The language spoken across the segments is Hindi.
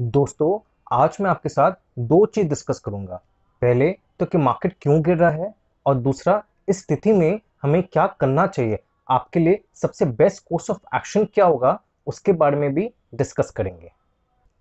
दोस्तों आज मैं आपके साथ दो चीज डिस्कस करूंगा पहले तो कि मार्केट क्यों गिर रहा है और दूसरा इस स्थिति में हमें क्या करना चाहिए आपके लिए सबसे बेस्ट कोर्स ऑफ एक्शन क्या होगा उसके बारे में भी डिस्कस करेंगे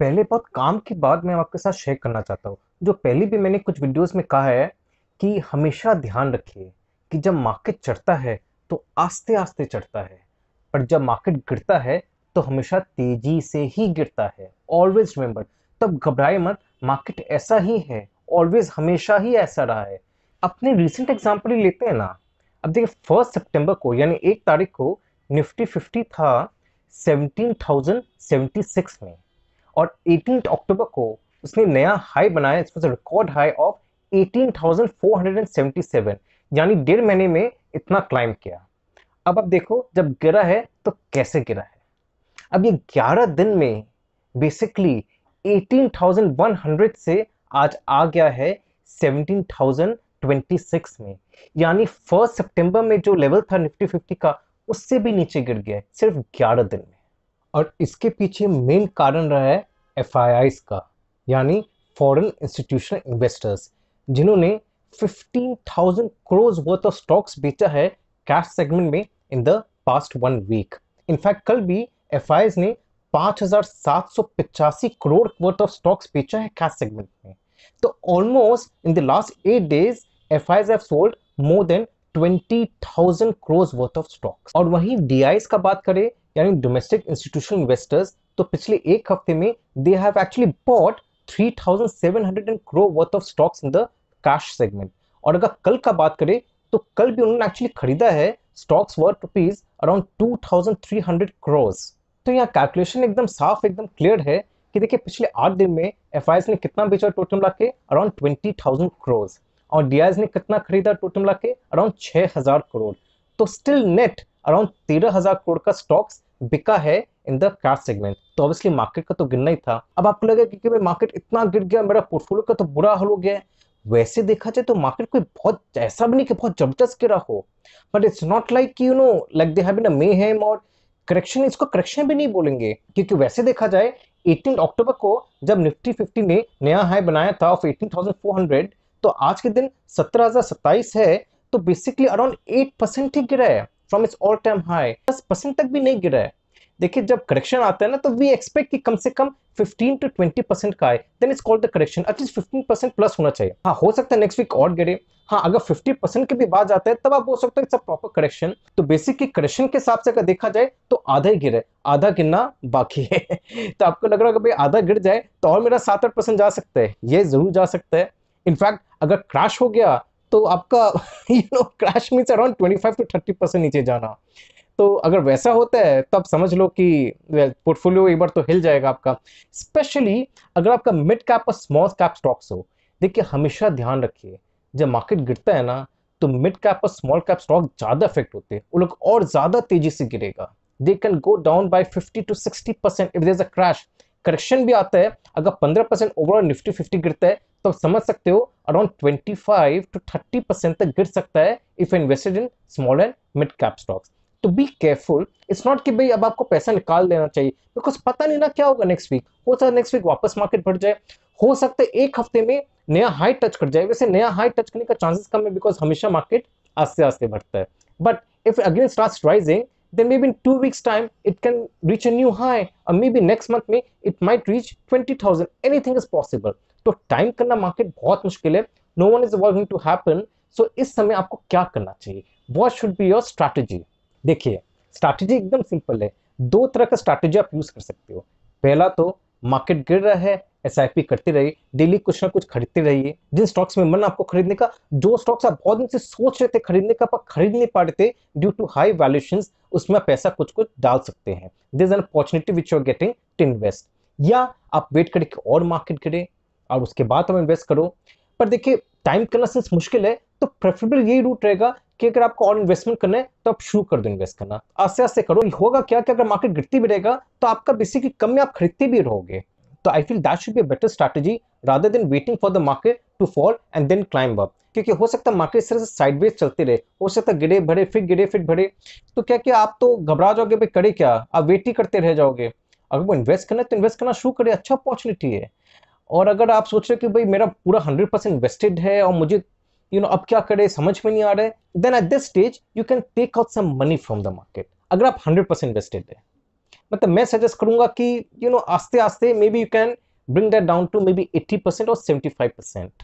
पहले बहुत काम की बात मैं आपके साथ शेयर करना चाहता हूँ जो पहले भी मैंने कुछ वीडियोस में कहा है कि हमेशा ध्यान रखिए कि जब मार्केट चढ़ता है तो आस्ते आस्ते चढ़ता है पर जब मार्केट गिरता है तो हमेशा तेजी से ही गिरता है ऑलवेज रिमेंबर तब घबराए मत मार्केट ऐसा ही है ऑलवेज हमेशा ही ऐसा रहा है अपने रिसेंट एग्जाम्पल ही लेते हैं ना अब देखिए फर्स्ट सितंबर को यानी एक तारीख को निफ्टी फिफ्टी था सेवनटीन थाउजेंड सेवेंटी सिक्स में और एटीन अक्टूबर को उसने नया हाई बनाया इस पर record high of eighteen thousand four hundred and seventy seven यानी डेढ़ महीने में इतना क्लाइम किया अब आप देखो जब गिरा है तो कैसे गिरा है अब ये 11 दिन में बेसिकली 18,100 से आज आ गया है 17,026 में यानी फर्स्ट सितंबर में जो लेवल था निफ्टी फिफ्टी का उससे भी नीचे गिर गया है सिर्फ 11 दिन में और इसके पीछे मेन कारण रहा है एफ का यानी फॉरेन इंस्टीट्यूशनल इन्वेस्टर्स जिन्होंने 15,000 करोड़ वर्थ ऑफ स्टॉक्स बेचा है कैश सेगमेंट में in the past one week in fact कल भी एफ ने पांच करोड़ वर्थ ऑफ स्टॉक्स बेचा है कैश सेगमेंट में तो almost in the last eight days F have sold more than 20,000 crores worth of stocks और वहीं डी का बात करें यानी डोमेस्टिक इंस्टीट्यूशनल इन्वेस्टर्स तो पिछले एक हफ्ते में they have actually bought 3,700 crore worth of stocks in the cash segment और अगर कल का बात करें तो कल भी उन्होंने एक्चुअली खरीदा है stocks worth rupees around 2,300 crores तो यहाँ कैलकुलेशन एकदम साफ एकदम क्लियर है कि देखिए पिछले आठ दिन में एफ ने कितना बेचा टोटल मिला के अराउंड ट्वेंटी थाउजेंड क्रोर्स और डी ने कितना खरीदा टोटल मिला के अराउंड छः हज़ार करोड़ तो स्टिल नेट अराउंड तेरह हज़ार करोड़ का स्टॉक्स बिका है इन द कार सेगमेंट तो ऑब्वियसली मार्केट का तो गिरना ही था अब आपको लगेगा क्योंकि कि मार्केट इतना गिर गया मेरा पोर्टफोलियो का तो बुरा हाल हो गया है वैसे देखा जाए तो मार्केट कोई बहुत ऐसा भी नहीं कि बहुत जबरदस्त गिरा हो but it's not like you know like they have been a mayhem और करेक्शन इसको करेक्शन भी नहीं बोलेंगे क्योंकि वैसे देखा जाए 18 अक्टूबर को जब निफ्टी 50 ने नया हाई बनाया था ऑफ 18,400 तो आज के दिन 17,027 है तो बेसिकली अराउंड 8 परसेंट ही गिरा है from its all time high दस परसेंट तक भी नहीं गिरा है देखिए जब करेक्शन आता है ना तो वी एक्सपेक्ट कि कम से कम 15 टू 20 परसेंट का है then it's called the correction at least 15 percent plus होना चाहिए हाँ हो सकता है नेक्स्ट वीक और गिरे हाँ अगर 50 परसेंट के भी बाद जाता है तब आप बोल सकते हैं इट्स प्रॉपर करेक्शन तो बेसिकली करेक्शन के हिसाब से अगर देखा जाए तो आधा ही गिरे आधा गिरना बाकी है तो आपको लग रहा है भाई आधा गिर जाए तो और मेरा सात आठ परसेंट जा सकता है ये जरूर जा सकता है इनफैक्ट अगर क्रैश हो गया तो आपका you know crash means around 25 to thirty percent नीचे जाना तो अगर वैसा होता है तब समझ लो कि पोर्टफोलियो एक बार तो हिल जाएगा आपका स्पेशली अगर आपका मिड कैप और स्मॉल कैप स्टॉक्स हो देखिए हमेशा ध्यान रखिए जब मार्केट गिरता है ना तो मिड कैप और स्मॉल कैप स्टॉक ज़्यादा इफेक्ट होते हैं वो लोग और ज़्यादा तेजी से गिरेगा they can go down by fifty to sixty percent if there a crash correction भी आता है अगर पंद्रह परसेंट ओवरऑल निफ्टी फिफ्टी गिरता है तो आप समझ सकते हो around twenty five to thirty percent तक गिर सकता है if invested in small and mid cap stocks तो बी केयरफुल इट्स नॉट कि भाई अब आपको पैसा निकाल देना चाहिए बिकॉज पता नहीं ना क्या होगा नेक्स्ट वीक हो सकता है नेक्स्ट वीक वापस मार्केट बढ़ जाए हो सकता है एक हफ्ते में नया हाई टच कर जाए वैसे नया हाई टच करने का चांसेस कम है बिकॉज हमेशा मार्केट आस्ते आस्ते बढ़ता है but if again start rising then maybe in two weeks time it can reach a new high or maybe next month में it might reach 20,000 anything is possible तो time करना market बहुत मुश्किल है no one is going to happen so इस समय आपको क्या करना चाहिए what should be your strategy देखिए स्ट्रैटेजी एकदम सिंपल है दो तरह का स्ट्रैटेजी आप यूज़ कर सकते हो पहला तो मार्केट गिर रहा है एस आई पी करते रहिए डेली कुछ ना कुछ खरीदते रहिए जिन स्टॉक्स में मन आपको खरीदने का जो स्टॉक्स आप बहुत दिन से सोच रहे थे खरीदने का पर खरीद नहीं पा रहे थे ड्यू टू हाई वैल्यूशन उसमें आप पैसा कुछ कुछ डाल सकते हैं this an opportunity which you are getting to invest या आप वेट करें कि और मार्केट गिरे और उसके बाद आप इन्वेस्ट करो पर देखिए टाइम करना सिंस मुश्किल है तो प्रेफरेबल यही रूट रहेगा कि अगर आपको और इन्वेस्टमेंट करना है तो आप शुरू कर दो इन्वेस्ट करना आस्ते आस्ते करो होगा क्या कि अगर मार्केट गिरती भी रहेगा तो आपका बेसिकली कम में आप खरीदते भी रहोगे तो I feel that should be better strategy rather than waiting for the market to fall and then climb up क्योंकि हो सकता है मार्केट इस तरह से साइडवेज चलते रहे हो सकता है गिरे भरे फिर गिरे फिर भरे तो क्या क्या आप तो घबरा जाओगे भाई करे क्या आप वेट ही करते रह जाओगे अगर वो इन्वेस्ट करना है तो इन्वेस्ट करना शुरू करें अच्छा अपॉर्चुनिटी है और अगर आप सोच रहे हो कि भाई मेरा पूरा हंड्रेड परसेंट इन्वेस्टेड है और मुझे यू नो अब क्या करें समझ में नहीं आ रहे then at this stage you can take out some money from the market अगर आप हंड्रेड परसेंट इन्वेस्टेड है मतलब मैं सजेस्ट करूंगा कि यू नो आस्ते आस्ते maybe you can bring that down to maybe eighty percent और seventy five percent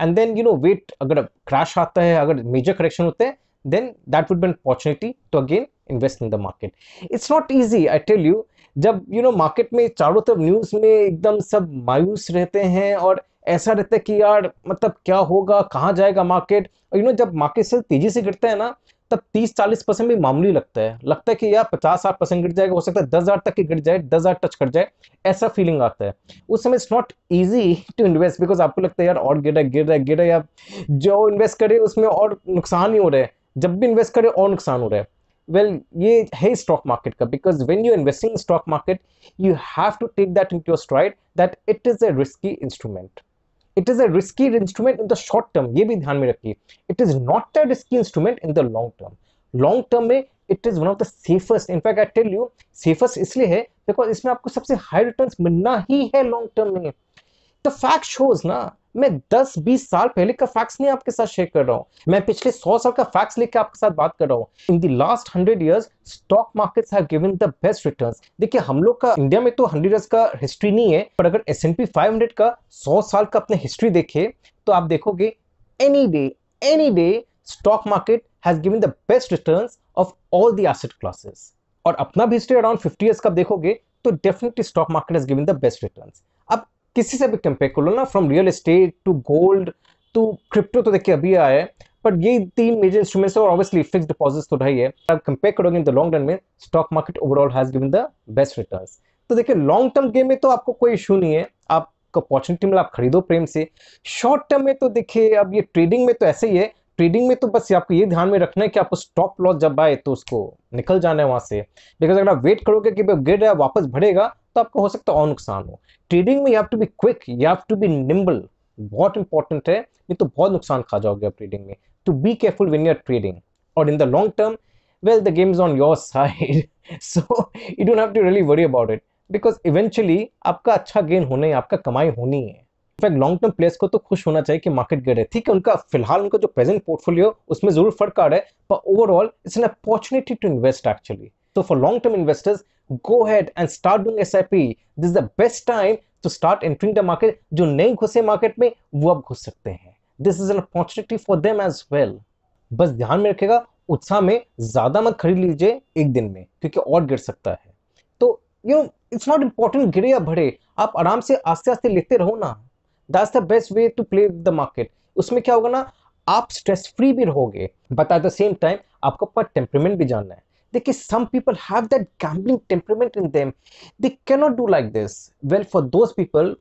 and then you know wait अगर क्रैश आता है अगर मेजर करेक्शन होते हैं then that would be opportunity to again invest in the market it's not easy I tell you जब यू नो मार्केट में चारों तरफ न्यूज़ में एकदम सब मायूस रहते हैं और ऐसा रहता है कि यार मतलब क्या होगा कहाँ जाएगा मार्केट यू नो जब मार्केट से तेज़ी से गिरता है ना तब तीस चालीस परसेंट भी मामूली लगता है लगता है कि यार पचास साठ परसेंट गिर जाएगा हो सकता है दस हज़ार तक की गिर जाए दस हज़ार टच कर जाए ऐसा फीलिंग आता है उस समय it's not easy to invest because आपको लगता है यार और गिर रहा है गिर रहा है गिर रहा है जो इन्वेस्ट करे उसमें और नुकसान ही हो रहा है जब भी इन्वेस्ट करे और नुकसान हो रहा है वेल ये है स्टॉक मार्केट का because when you investing in stock market you have to take that in your stride that it is a risky instrument it is a risky instrument in the short term ये भी ध्यान में रखिए it is not a risky instrument in the long term long term में it is one of the safest in fact I tell you safest इसलिए है बिकॉज इसमें आपको सबसे हाई रिटर्न मिलना ही है लॉन्ग टर्म में द फैक्ट शोज ना मैं 10-20 साल पहले का फैक्ट्स नहीं आपके साथ शेयर कर रहा हूँ मैं पिछले 100 साल का फैक्ट्स लेकर आपके साथ बात कर रहा हूँ in the last 100 years stock markets have given the best returns देखिए हम लोग का इंडिया में तो 100 इयर्स का हिस्ट्री नहीं है पर अगर एस एन पी फाइव का सौ साल का अपने हिस्ट्री देखे तो आप देखोगे any day any day stock market has given the best return of all the asset classes और अपना भी हिस्ट्री अराउंड फिफ्टी ईयर्स का देखोगे तो definitely stock market has given the best return किसी से भी कंपेयर कर लो ना from real estate to gold to crypto तो देखिए अभी आया है बट ये तीन मेजर इंस्ट्रूमेंट्स और ऑब्वियसली फिक्स डिपॉजिट्स तो रही है आप कंपेयर करोगे इन द लॉन्ग रन में stock market overall has given the best returns तो देखिए लॉन्ग टर्म गेम में तो आपको कोई इशू नहीं है आप अपॉर्चुनिटी मिला आप खरीदो प्रेम से शॉर्ट टर्म में तो देखिए अब ये ट्रेडिंग में तो ऐसे ही है ट्रेडिंग में तो बस आपको ये ध्यान में रखना है कि आपको स्टॉप लॉस जब आए तो उसको निकल जाना है वहां से बिकॉज अगर आप वेट करोगे कि गिर रहा है वापस बढ़ेगा तो आपको हो सकता है और नुकसान हो ट्रेडिंग में you have to be quick you have to be nimble बहुत इंपॉर्टेंट है नहीं तो बहुत नुकसान खा जाओगे आप ट्रेडिंग में to be careful when you are trading और in the long term well the game is on your side so you don't have to really worry about it because eventually आपका अच्छा गेन होना है आपका कमाई होनी है इनफैक्ट लॉन्ग टर्म प्लेयर्स को तो खुश होना चाहिए कि मार्केट गिर है ठीक है उनका फिलहाल उनका जो प्रेजेंट पोर्टफोलियो उसमें जरूर फर्क आ रहा है पर overall it's an opportunity to invest actually तो for long term investors go ahead and start doing SIP. This is the best time to start entering the market. जो नहीं घुसे market में वो अब घुस सकते हैं This is an opportunity for them as well. बस ध्यान में रखेगा उत्साह में ज़्यादा मत खरीद लीजिए एक दिन में क्योंकि और गिर सकता है तो you know it's not important गिरे या बढ़े आप आराम से आस्ते आस्ते लेते रहो ना that's the best way to play the market उसमें क्या होगा ना आप स्ट्रेस फ्री भी रहोगे but at the same time आपको अपना टेम्परमेंट भी जानना है देखिए some people have that gambling temperament in them they cannot do like this well for those people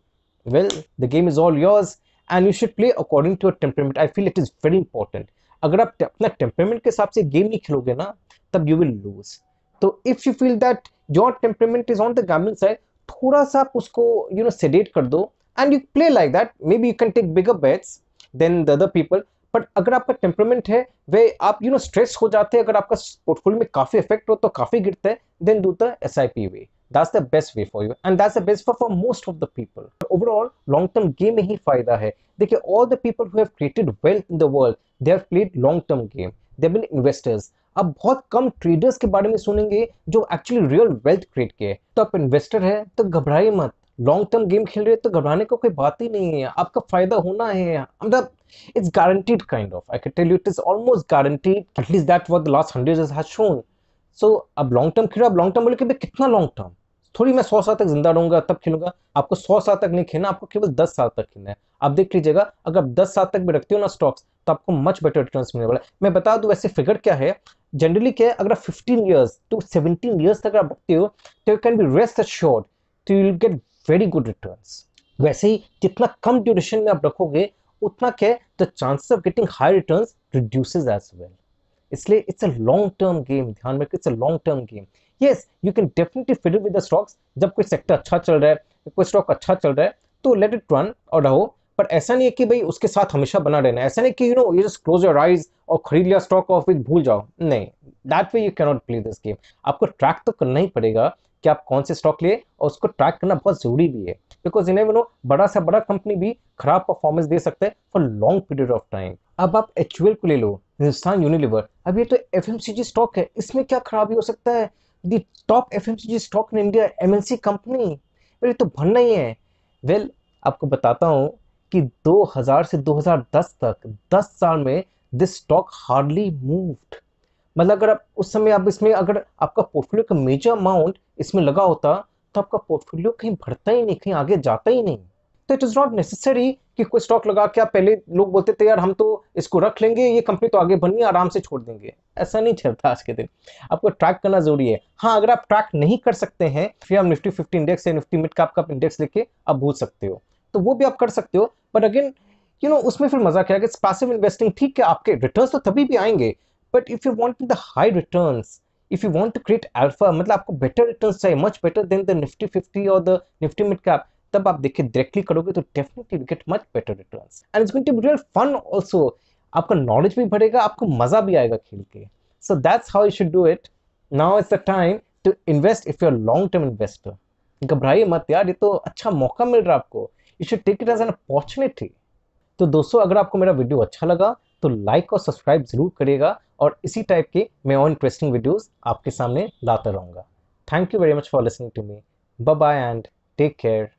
well the game is all yours and you should play according to your temperament I feel it is very important अगर आप अपना टेम्परमेंट के हिसाब से गेम नहीं खेलोगे ना तब यू विल लूज तो if you feel that your temperament is on the gambling side थोड़ा सा आप उसको यू नो सेडेट कर दो and you play like that maybe you can take bigger bets than the other people but अगर आपका टेम्परमेंट है वे आप यू नो स्ट्रेस हो जाते हैं अगर आपका पोर्टफोलियो में काफी इफेक्ट हो तो काफी गिरता हैं then do the S I P way that's the best way for you and that's the best for for most of the people overall long term game में ही फायदा है देखिए all the people who have created wealth in the world they have played long term game they been investors अब बहुत कम ट्रेडर्स के बारे में सुनेंगे जो एक्चुअली रियल वेल्थ क्रिएट किए तो आप इन्वेस्टर है तो घबराइए मत लॉन्ग टर्म गेम खेल रहे हो तो घबराने का को कोई बात ही नहीं है आपका फायदा होना है मतलब it's guaranteed kind of I can tell you it is almost guaranteed at least that what the last hundred is has shown so अब लॉन्ग टर्म खेलो अब लॉन्ग टर्म बोले कि भाई कितना लॉन्ग टर्म थोड़ी मैं सौ साल तक जिंदा रहूंगा तब खेलूंगा आपको सौ साल तक नहीं खेलना आपको केवल दस साल तक खेलना है आप देख लीजिएगा अगर आप दस साल तक भी रखते हो ना स्टॉक्स तो आपको मच बेटर रिटर्न मिलने वाला है मैं बता दूँ वैसे फिगर क्या है जनरली क्या है अगर आप fifteen years to seventeen years तक आप रखते हो तो you can be rest assured तो you will get very good return वैसे ही जितना कम ड्यूरेशन में आप रखोगे उतना क्या the chances of getting high return reduces as well इसलिए it's a long term game ध्यान में it's a long term game yes you can definitely fiddle with the stocks जब कोई सेक्टर अच्छा चल रहा है कोई स्टॉक अच्छा चल रहा है तो लेट इट रन और रहो पर ऐसा नहीं है कि भाई उसके साथ हमेशा बना रहना ऐसा नहीं कि you know you just close your eyes और खरीद लिया स्टॉक और फिर भूल जाओ नहीं that way you cannot play this game आपको ट्रैक तो करना ही पड़ेगा कि आप कौन से स्टॉक लिए और उसको ट्रैक करना बहुत जरूरी भी है बिकॉज इन्हें नो बड़ा सा बड़ा कंपनी भी खराब परफॉर्मेंस दे सकता है for long period of time अब आप एच को ले लो हिंदुस्तान यूनिलिवर अब ये तो एफ स्टॉक है इसमें क्या खराबी हो सकता है the top F stock in India M company ये तो भरना ही है वेल आपको बताता हूँ कि 2000 से 2010 तक 10 साल में दिस स्टॉक हार्डली मूव्ड मतलब अगर आप उस समय आप इसमें अगर आपका पोर्टफोलियो का मेजर अमाउंट इसमें लगा होता तो आपका पोर्टफोलियो कहीं बढ़ता ही नहीं कहीं आगे जाता ही नहीं तो इट इज़ नॉट नेसेसरी कि कोई स्टॉक लगा के आप पहले लोग बोलते थे यार हम तो इसको रख लेंगे ये कंपनी तो आगे बननी आराम से छोड़ देंगे ऐसा नहीं चलता आज के दिन आपको ट्रैक करना जरूरी है हाँ अगर आप ट्रैक नहीं कर सकते हैं फिर आप निफ्टी फिफ्टी इंडेक्स या निफ्टी मिड कैप का इंडेक्स लेके आप भूल सकते हो तो वो भी आप कर सकते हो बट अगेन यू नो उसमें फिर मजा क्या कि पैसिव इन्वेस्टिंग ठीक है आपके रिटर्न तो तभी भी आएंगे but if you want the high return if you want to create alpha मतलब आपको बेटर रिटर्न चाहिए much better than the Nifty fifty और द निफ्टी mid कैप तब आप देखिए डायरेक्टली करोगे तो definitely get much better return and it's going to be real fun also आपका नॉलेज भी बढ़ेगा आपको मजा भी आएगा खेल के so that's how you should do it now is the time to invest if you are long term investor घबराइए मत यार ये तो अच्छा मौका मिल रहा है आपको you should take it as an opportunity तो दोस्तों अगर आपको मेरा वीडियो अच्छा लगा तो लाइक और सब्सक्राइब जरूर करिएगा और इसी टाइप के मैं और इंटरेस्टिंग वीडियोस आपके सामने लाता रहूँगा thank you very much for listening to me bye and take care